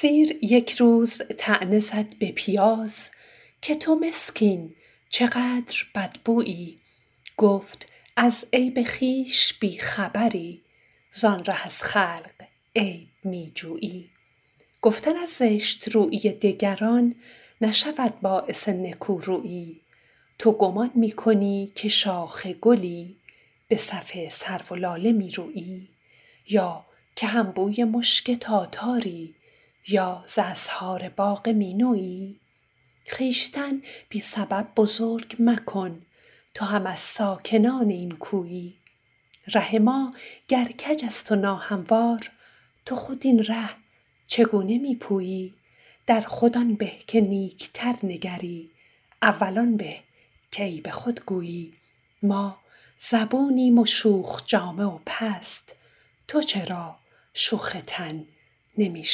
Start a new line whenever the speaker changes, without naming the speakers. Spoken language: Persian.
سیر یک روز تعنه زد به پیاز که تو مسکین چقدر بدبویی گفت از عیب خویش بی خبری زان ره از خلق عیب می جویی گفتن از زشت رویی دگران نشود باعث نکورویی تو گمان می کنی که شاخ گلی به صف سرو و لاله می یا که هم بوی مشک تاتاری یا ز اظهار باغ مینویی خویشتن بی سبب بزرگ مکن تو هم از ساکنان این کویی ره ما گر کج است و ناهموار تو خود این ره چگونه میپویی در خودان به که تر نگری اولان به که به خود گویی ما زبونیم و شوخ جامه و پست تو چرا شوختن تن نمی